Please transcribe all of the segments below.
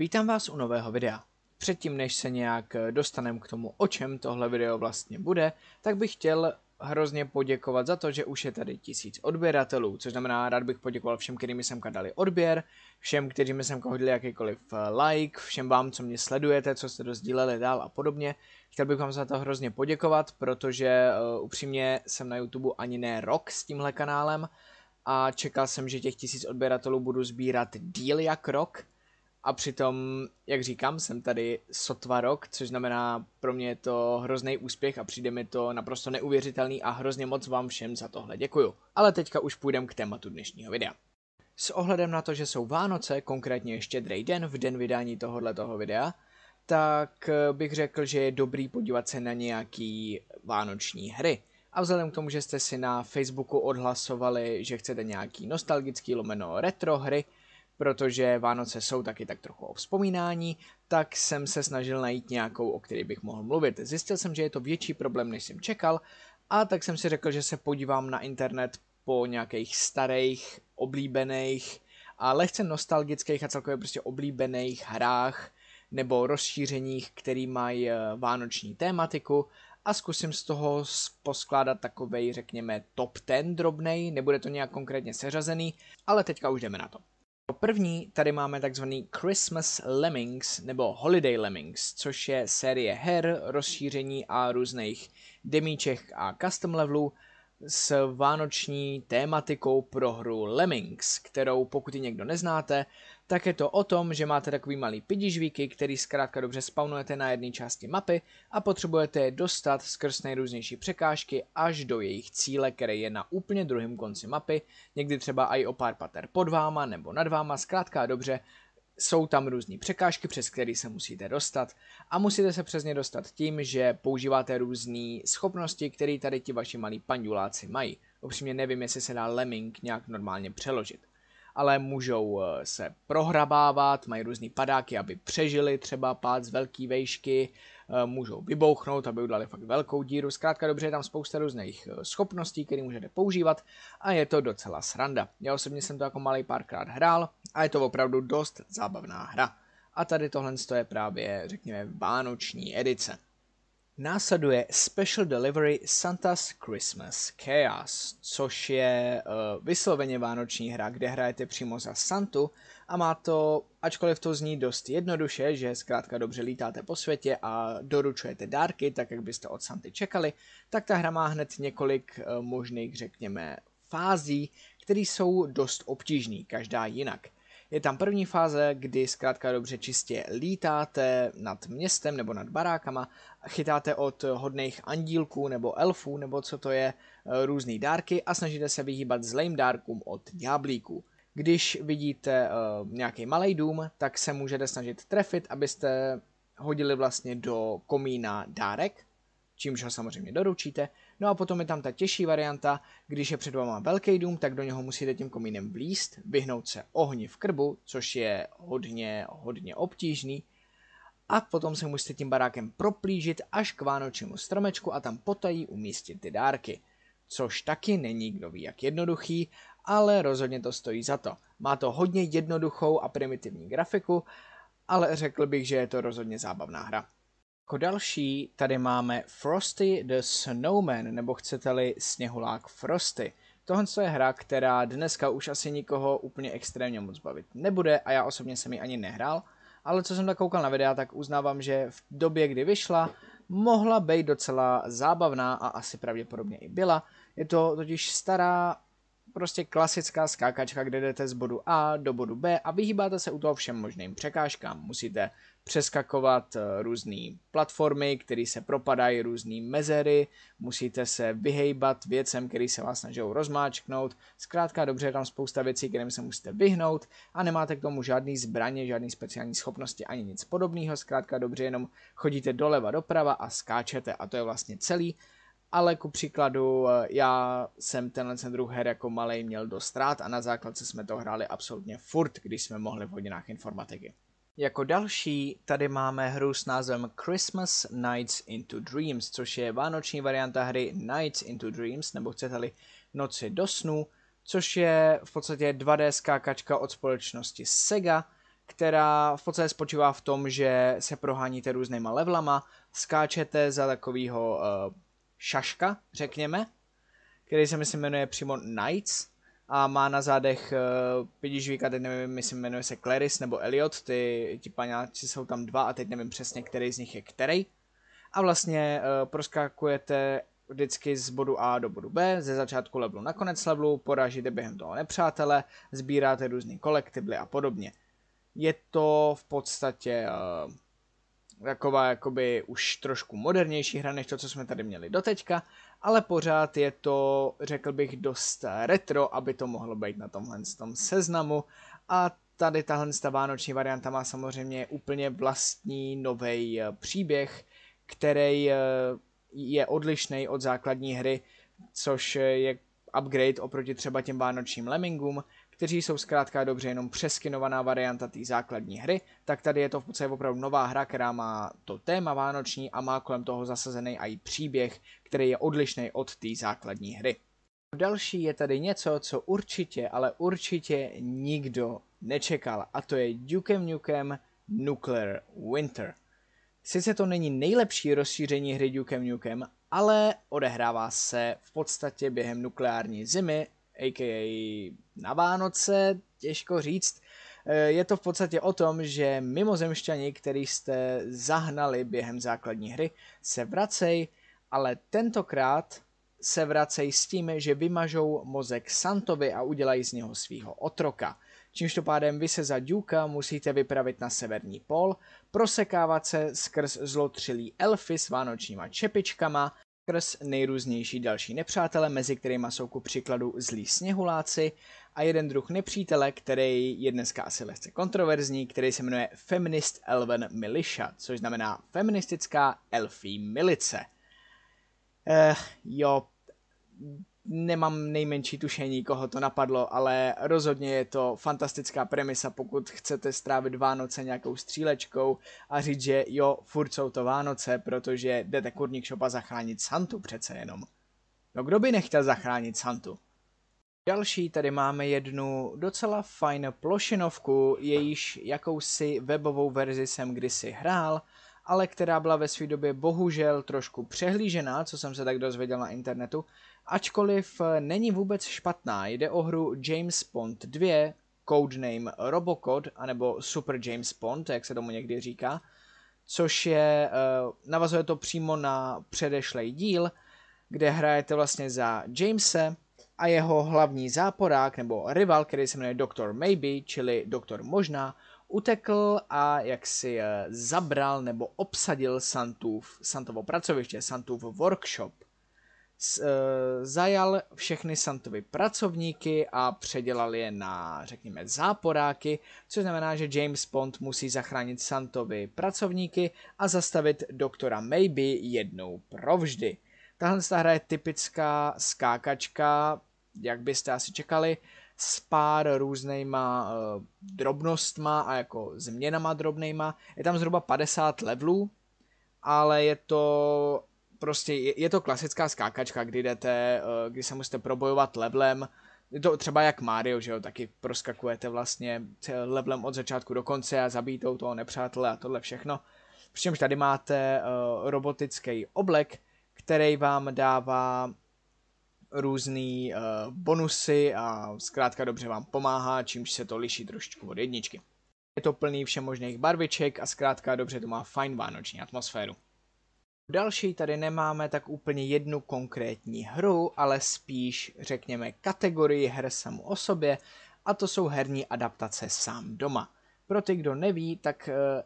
Vítám vás u nového videa. Předtím, než se nějak dostanem k tomu, o čem tohle video vlastně bude, tak bych chtěl hrozně poděkovat za to, že už je tady tisíc odběratelů, což znamená, rád bych poděkoval všem, kteří mi semka dali odběr, všem, kteří mi semka hodili jakýkoliv eh, like, všem vám, co mě sledujete, co jste rozdíleli dál a podobně. Chtěl bych vám za to hrozně poděkovat, protože uh, upřímně jsem na YouTube ani ne rok s tímhle kanálem a čekal jsem, že těch tisíc odběratelů budu sbírat díl jak rok, a přitom, jak říkám, jsem tady sotva rok, což znamená pro mě je to hrozný úspěch a přijde mi to naprosto neuvěřitelný a hrozně moc vám všem za tohle děkuju. Ale teďka už půjdem k tématu dnešního videa. S ohledem na to, že jsou Vánoce, konkrétně ještě den, v den vydání tohohle toho videa, tak eh, bych řekl, že je dobrý podívat se na nějaký vánoční hry. A vzhledem k tomu, že jste si na Facebooku odhlasovali, že chcete nějaký nostalgický lomeno retro hry, protože Vánoce jsou taky tak trochu o vzpomínání, tak jsem se snažil najít nějakou, o které bych mohl mluvit. Zjistil jsem, že je to větší problém, než jsem čekal, a tak jsem si řekl, že se podívám na internet po nějakých starých, oblíbených a lehce nostalgických a celkově prostě oblíbených hrách nebo rozšířeních, který mají eh, vánoční tématiku a zkusím z toho poskládat takovej, řekněme, top ten drobnej, nebude to nějak konkrétně seřazený, ale teďka už jdeme na to. Jako první tady máme takzvaný Christmas Lemmings nebo Holiday Lemmings, což je série her, rozšíření a různých demíček a custom levelů s vánoční tématikou pro hru Lemmings, kterou pokud ji někdo neznáte, tak je to o tom, že máte takový malý pidižvíky, který zkrátka dobře spawnujete na jedné části mapy a potřebujete je dostat skrz nejrůznější překážky až do jejich cíle, který je na úplně druhém konci mapy, někdy třeba i o pár pater pod váma nebo nad váma, zkrátka dobře, jsou tam různé překážky, přes které se musíte dostat a musíte se přes ně dostat tím, že používáte různé schopnosti, které tady ti vaši malí panduláci mají. Upřímně nevím, jestli se dá lemming nějak normálně přeložit ale můžou eh, se prohrabávat, mají různý padáky, aby přežili třeba pád z velké vejšky, eh, můžou vybouchnout, aby udělali fakt velkou díru. Zkrátka dobře, je tam spousta různých eh, schopností, které můžete používat a je to docela sranda. Já osobně jsem to jako malý párkrát hrál a je to opravdu dost zábavná hra. A tady tohle je právě, řekněme, vánoční edice. Následuje Special Delivery Santa's Christmas Chaos, což je uh, vysloveně vánoční hra, kde hrajete přímo za Santu a má to, ačkoliv to zní dost jednoduše, že zkrátka dobře lítáte po světě a doručujete dárky, tak jak byste od Santy čekali, tak ta hra má hned několik uh, možných, řekněme, fází, které jsou dost obtížné, každá jinak – je tam první fáze, kdy zkrátka dobře čistě lítáte nad městem nebo nad barákama, chytáte od hodných andílků nebo elfů nebo co to je, eh, různé dárky a snažíte se vyhýbat zlým dárkům od ďáblíků. Když vidíte uh, nějaký malý dům, tak se můžete snažit trefit, abyste hodili vlastně do komína dárek, čímž ho samozřejmě doručíte, No a potom je tam ta těžší varianta, když je před váma velký dům, tak do něho musíte tím komínem blíst, vyhnout se ohni v krbu, což je hodně, hodně obtížný, a potom se musíte tím barákem proplížit až k vánočnímu stromečku a tam potají umístit ty dárky. Což taky není kdo ví jak jednoduchý, ale rozhodně to stojí za to. Má to hodně jednoduchou a primitivní grafiku, ale řekl bych, že je to rozhodně zábavná hra. Jako další tady máme Frosty the Snowman, nebo chcete-li Sněhulák Frosty. Tohle je hra, která dneska už asi nikoho úplně extrémně moc bavit nebude a já osobně jsem ji ani nehrál, ale co jsem tak koukal na videa, tak uznávám, že v době, kdy vyšla, mohla být docela zábavná a asi pravděpodobně i byla. Je to totiž stará prostě klasická skákačka, kde jdete z bodu A do bodu B a vyhýbáte se u toho všem možným překážkám. Musíte přeskakovat eh, různé platformy, které se propadají, různé mezery, musíte se vyhejbat věcem, které se vás snaží rozmáčknout. Zkrátka dobře je tam spousta věcí, kterým se musíte vyhnout a nemáte k tomu žádný zbraně, žádné speciální schopnosti ani nic podobného. Zkrátka dobře jenom chodíte doleva doprava a skáčete a to je vlastně celý ale ku příkladu eh, já jsem tenhle ten druh her jako malej měl dost rád a na základce jsme to hráli absolutně furt, když jsme mohli v hodinách informatiky. Jako další tady máme hru s názvem Christmas Nights into Dreams, což je vánoční varianta hry Nights into Dreams, nebo chcete-li Noci do snu, což je v podstatě 2D skákačka od společnosti Sega, která v podstatě spočívá v tom, že se proháníte různýma levlama, skáčete za takového uh, eh, šaška, řekněme, který se myslím jmenuje přímo Knights a má na zádech uh, eh, žvíka, teď nevím, myslím jmenuje se Clarice nebo Elliot, ty, ti paňáci jsou tam dva a teď nevím přesně, který z nich je který. A vlastně uh, proskakujete vždycky z bodu A do bodu B, ze začátku levelu na konec levelu, porážíte během toho nepřátele, sbíráte různé kolektibly a podobně. Je to v podstatě uh, taková jakoby už trošku modernější hra než to, co jsme tady měli doteďka, ale pořád je to, řekl bych, dost retro, aby to mohlo být na tomhle tom seznamu a tady tahle vánoční varianta má samozřejmě úplně vlastní nový eh, příběh, který eh, je odlišný od základní hry, což je upgrade oproti třeba těm vánočním lemmingům, kteří jsou zkrátka dobře jenom přeskinovaná varianta té základní hry, tak tady je to v podstatě opravdu nová hra, která má to téma vánoční a má kolem toho zasazený i příběh, který je odlišný od té základní hry. Další je tady něco, co určitě, ale určitě nikdo nečekal a to je Duke Nukem Nuclear Winter. Sice to není nejlepší rozšíření hry Duke Nukem, ale odehrává se v podstatě během nukleární zimy a.k.a. na Vánoce, těžko říct. E, je to v podstatě o tom, že mimozemšťani, který jste zahnali během základní hry, se vracejí, ale tentokrát se vracejí s tím, že vymažou mozek Santovi a udělají z něho svého otroka. Čímž to pádem vy se za Duka musíte vypravit na severní pol, prosekávat se skrz zlotřilý elfy s vánočníma čepičkama skrz nejrůznější další nepřátele, mezi kterými jsou ku příkladu zlí sněhuláci a jeden druh nepřítele, který je dneska asi lehce kontroverzní, který se jmenuje Feminist Elven Militia, což znamená feministická elfí milice. Eh, jo, Nemám nejmenší tušení, koho to napadlo, ale rozhodně je to fantastická premisa, pokud chcete strávit Vánoce nějakou střílečkou a říct, že jo, furt jsou to Vánoce, protože jdete kurník šopa zachránit Santu přece jenom. No kdo by nechtěl zachránit Santu? Další tady máme jednu docela fajn plošinovku, jejíž jakousi webovou verzi jsem kdysi hrál, ale která byla ve své době bohužel trošku přehlížená, co jsem se tak dozvěděl na internetu, Ačkoliv eh, není vůbec špatná, jde o hru James Bond 2, codename Robocod, anebo Super James Bond, jak se tomu někdy říká, což je, eh, navazuje to přímo na předešlej díl, kde hrajete vlastně za Jamese a jeho hlavní záporák nebo rival, který se jmenuje Dr. Maybe, čili Doktor Možná, utekl a jak si eh, zabral nebo obsadil Santův, Santovo pracoviště, Santův workshop – Eh, zajal všechny Santovy pracovníky a předělal je na, řekněme, záporáky, což znamená, že James Bond musí zachránit Santovy pracovníky a zastavit doktora Maybe jednou provždy. Tahle hra je typická skákačka, jak byste asi čekali, s pár různýma uh, drobnostma a jako změnama drobnýma. Je tam zhruba 50 levelů, ale je to prostě je, je to klasická skákačka, kdy jdete, eh, kdy se musíte probojovat levelem, je to třeba jak Mario, že jo, taky proskakujete vlastně levelem od začátku do konce a zabítou toho nepřátele a tohle všechno. Přičemž tady máte uh, robotický oblek, který vám dává různé uh, eh, bonusy a zkrátka dobře vám pomáhá, čímž se to liší trošičku od jedničky. Je to plný všemožných barviček a zkrátka dobře to má fajn vánoční atmosféru další tady nemáme tak úplně jednu konkrétní hru, ale spíš řekněme kategorii her samu o sobě a to jsou herní adaptace sám doma. Pro ty, kdo neví, tak eh,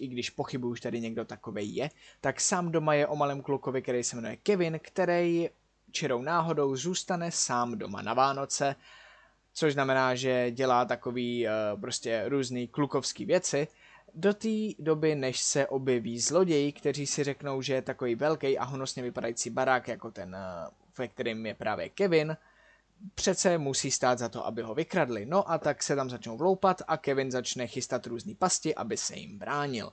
i když pochybuju, že tady někdo takový je, tak sám doma je o malém klukovi, který se jmenuje Kevin, který čirou náhodou zůstane sám doma na Vánoce, což znamená, že dělá takový eh, prostě různý klukovský věci – do té doby, než se objeví zloději, kteří si řeknou, že je takový velký a honosně vypadající barák, jako ten, eh, ve kterém je právě Kevin, přece musí stát za to, aby ho vykradli. No a tak se tam začnou vloupat a Kevin začne chystat různé pasti, aby se jim bránil.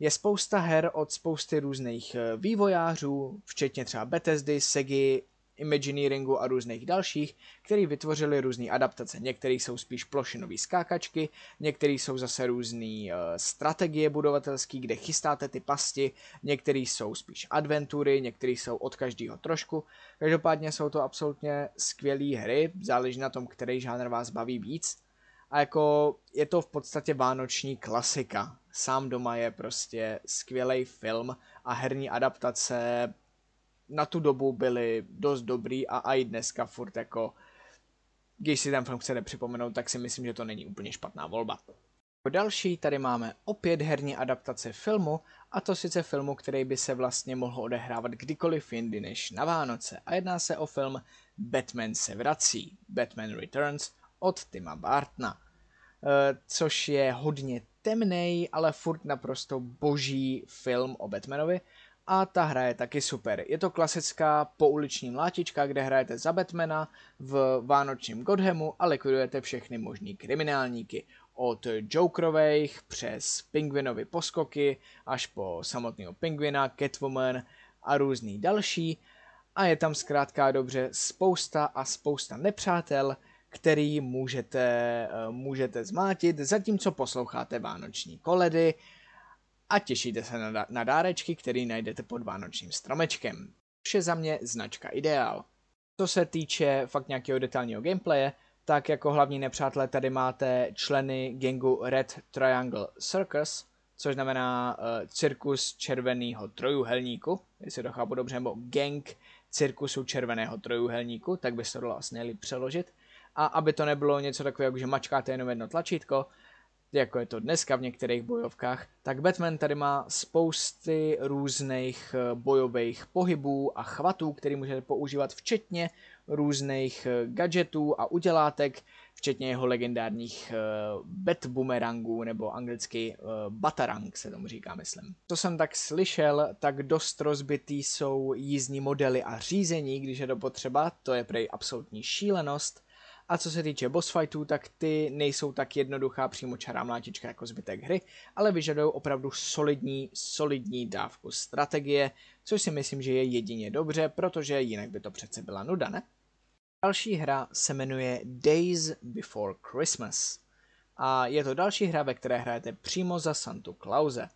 Je spousta her od spousty různých eh, vývojářů, včetně třeba Bethesdy, Segi Imagineeringu a různých dalších, který vytvořili různé adaptace. Některé jsou spíš plošinové skákačky, některé jsou zase různé uh, eh, strategie budovatelské, kde chystáte ty pasti, některé jsou spíš adventury, některé jsou od každého trošku. Každopádně jsou to absolutně skvělé hry, záleží na tom, který žánr vás baví víc. A jako je to v podstatě vánoční klasika. Sám doma je prostě skvělý film a herní adaptace na tu dobu byly dost dobrý a i dneska furt jako, když si ten film chcete připomenout, tak si myslím, že to není úplně špatná volba. Po další tady máme opět herní adaptace filmu, a to sice filmu, který by se vlastně mohl odehrávat kdykoliv jindy než na Vánoce. A jedná se o film Batman se vrací, Batman Returns od Tima Bartna, eh, což je hodně temný, ale furt naprosto boží film o Batmanovi, a ta hra je taky super. Je to klasická pouliční mlátička, kde hrajete za Batmana v vánočním Godhemu a likvidujete všechny možní kriminálníky. Od Jokerových přes Pingvinovy poskoky až po samotného Pingvina, Catwoman a různý další. A je tam zkrátka dobře spousta a spousta nepřátel, který můžete, eh, můžete zmátit, zatímco posloucháte vánoční koledy, a těšíte se na, na dárečky, který najdete pod vánočním stromečkem. Vše za mě značka Ideál. Co se týče fakt nějakého detailního gameplaye, tak jako hlavní nepřátelé tady máte členy gengu Red Triangle Circus, což znamená uh, cirkus červeného trojuhelníku, jestli to chápu dobře, nebo gang cirkusu červeného trojuhelníku, tak by se to dalo asi nejlíp přeložit. A aby to nebylo něco takového, jako že mačkáte jenom jedno tlačítko, jako je to dneska v některých bojovkách, tak Batman tady má spousty různých eh, bojových pohybů a chvatů, který můžete používat, včetně různých eh, gadgetů a udělátek, včetně jeho legendárních eh, bat boomerangů nebo anglicky batarang se tomu říká, myslím. Co jsem tak slyšel, tak dost rozbitý jsou jízdní modely a řízení, když je to potřeba, to je prej absolutní šílenost, a co se týče boss fightů, tak ty nejsou tak jednoduchá přímočará mlátička jako zbytek hry, ale vyžadují opravdu solidní, solidní dávku strategie, což si myslím, že je jedině dobře, protože jinak by to přece byla nuda, ne? Další hra se jmenuje Days Before Christmas a je to další hra, ve které hrajete přímo za Santu Klause.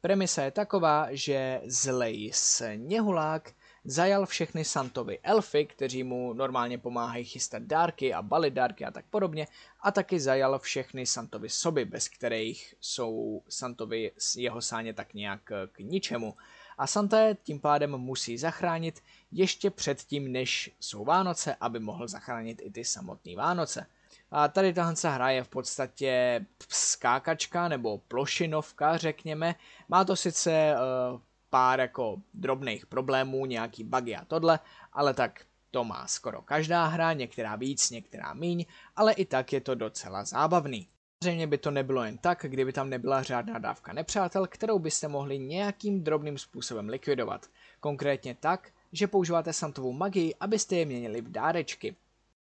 Premisa je taková, že zlej sněhulák Zajal všechny Santovi elfy, kteří mu normálně pomáhají chystat dárky a balit dárky a tak podobně, a taky zajal všechny Santovi soby, bez kterých jsou Santovi jeho sáně tak nějak eh, k ničemu. A Santa je tím pádem musí zachránit ještě předtím, než jsou Vánoce, aby mohl zachránit i ty samotné Vánoce. A tady tahle hra je v podstatě skákačka nebo plošinovka, řekněme. Má to sice uh, pár jako drobných problémů, nějaký bugy a tohle, ale tak to má skoro každá hra, některá víc, některá míň, ale i tak je to docela zábavný. Samozřejmě by to nebylo jen tak, kdyby tam nebyla řádná dávka nepřátel, kterou byste mohli nějakým drobným způsobem likvidovat. Konkrétně tak, že používáte santovou magii, abyste je měnili v dárečky.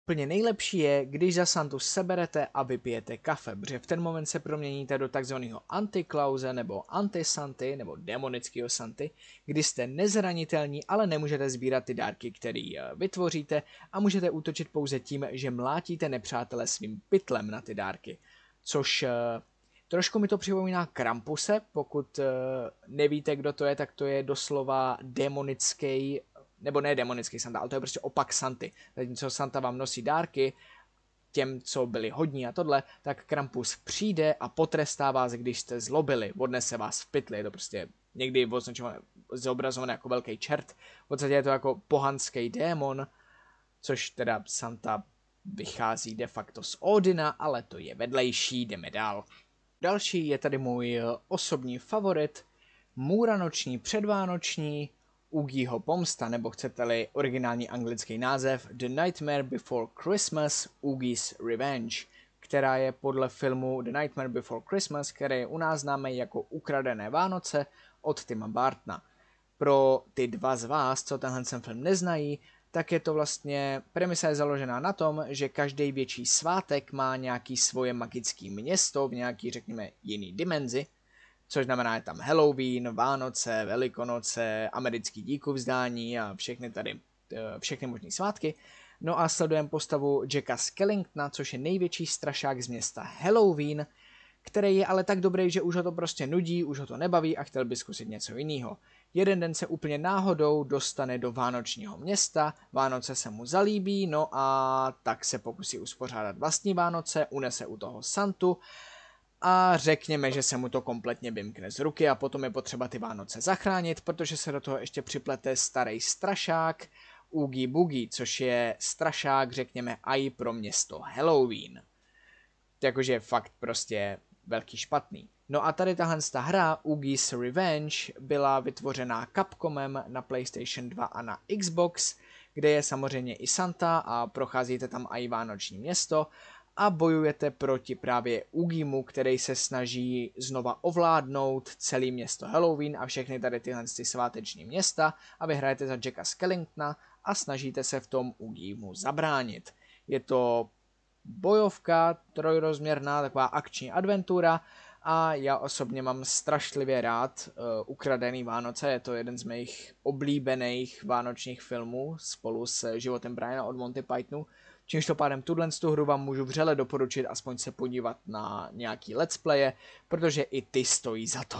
Úplně nejlepší je, když za santu seberete a vypijete kafe, protože v ten moment se proměníte do takzvaného antiklauze nebo antisanty nebo demonického santy, kdy jste nezranitelní, ale nemůžete sbírat ty dárky, které eh, vytvoříte a můžete útočit pouze tím, že mlátíte nepřátele svým pytlem na ty dárky. Což eh, Trošku mi to připomíná Krampuse, pokud eh, nevíte, kdo to je, tak to je doslova demonický nebo ne demonický Santa, ale to je prostě opak Santy. Zatímco Santa vám nosí dárky, těm, co byli hodní a tohle, tak Krampus přijde a potrestá vás, když jste zlobili, odnese vás v pytli, je to prostě někdy zobrazované jako velký čert, v podstatě je to jako pohanský démon, což teda Santa vychází de facto z Odina, ale to je vedlejší, jdeme dál. Další je tady můj osobní favorit, Můra noční předvánoční, Ugiho pomsta, nebo chcete-li originální anglický název The Nightmare Before Christmas Ugis Revenge, která je podle filmu The Nightmare Before Christmas, který u nás známý jako Ukradené Vánoce od Tima Bartna. Pro ty dva z vás, co tenhle film neznají, tak je to vlastně, premisa je založená na tom, že každý větší svátek má nějaký svoje magické město v nějaký, řekněme, jiný dimenzi – což znamená je tam Halloween, Vánoce, Velikonoce, americký díkovzdání a všechny tady, eh, všechny možné svátky. No a sledujeme postavu Jacka Skellingtona, což je největší strašák z města Halloween, který je ale tak dobrý, že už ho to prostě nudí, už ho to nebaví a chtěl by zkusit něco jiného. Jeden den se úplně náhodou dostane do vánočního města, Vánoce se mu zalíbí, no a tak se pokusí uspořádat vlastní Vánoce, unese u toho Santu a řekněme, že se mu to kompletně vymkne z ruky a potom je potřeba ty Vánoce zachránit, protože se do toho ještě připlete starý strašák Ugi Bugi, což je strašák, řekněme, i pro město Halloween. Jakože fakt prostě velký špatný. No a tady tahle ta hra Ugi's Revenge byla vytvořená Capcomem na PlayStation 2 a na Xbox, kde je samozřejmě i Santa a procházíte tam i Vánoční město a bojujete proti právě Ugimu, který se snaží znova ovládnout celé město Halloween a všechny tady tyhle ty sváteční města a vyhrajete hrajete za Jacka Skellingtona a snažíte se v tom Ugimu zabránit. Je to bojovka, trojrozměrná, taková akční adventura a já osobně mám strašlivě rád uh, Ukradený Vánoce, je to jeden z mých oblíbených vánočních filmů spolu s Životem Briana od Monty Pythonu, Čímž to pádem tuhle tu hru vám můžu vřele doporučit aspoň se podívat na nějaký let's playe, protože i ty stojí za to.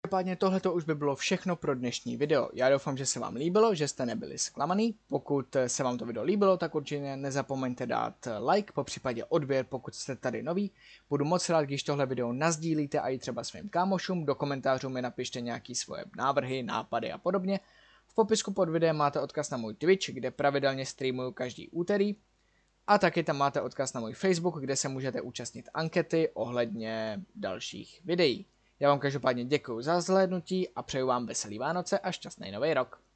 Každopádně to už by bylo všechno pro dnešní video. Já doufám, že se vám líbilo, že jste nebyli zklamaný. Pokud se vám to video líbilo, tak určitě nezapomeňte dát like, po případě odběr, pokud jste tady nový. Budu moc rád, když tohle video nazdílíte a i třeba svým kámošům. Do komentářů mi napište nějaké svoje návrhy, nápady a podobně popisku pod videem máte odkaz na můj Twitch, kde pravidelně streamuju každý úterý. A taky tam máte odkaz na můj Facebook, kde se můžete účastnit ankety ohledně dalších videí. Já vám každopádně děkuji za zhlédnutí a přeju vám veselý Vánoce a šťastný nový rok.